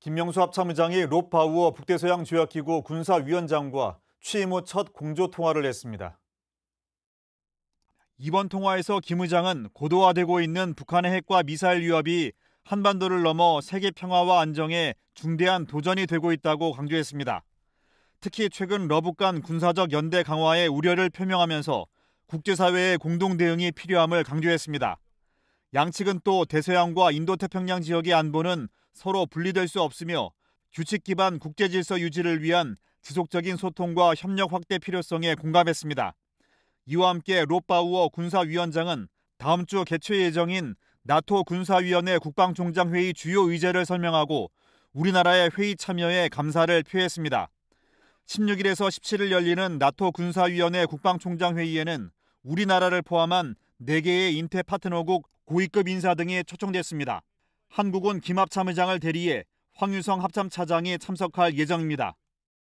김명수 합참의장이 롭바우어 북대서양 조약기구 군사위원장과 취임 후 첫 공조 통화를 했습니다. 이번 통화에서 김 의장은 고도화되고 있는 북한의 핵과 미사일 위협이 한반도를 넘어 세계 평화와 안정에 중대한 도전이 되고 있다고 강조했습니다. 특히 최근 러북 간 군사적 연대 강화에 우려를 표명하면서 국제사회의 공동 대응이 필요함을 강조했습니다. 양측은 또 대서양과 인도태평양 지역의 안보는 서로 분리될 수 없으며 규칙 기반 국제 질서 유지를 위한 지속적인 소통과 협력 확대 필요성에 공감했습니다. 이와 함께 롯바우어 군사위원장은 다음 주 개최 예정인 나토 군사위원회 국방총장 회의 주요 의제를 설명하고 우리나라의 회의 참여에 감사를 표했습니다. 16일에서 17일 열리는 나토 군사위원회 국방총장 회의에는 우리나라를 포함한 4개의 인태 파트너국 고위급 인사 등이 초청됐습니다. 한국은 김합참 의장을 대리해 황유성 합참 차장이 참석할 예정입니다.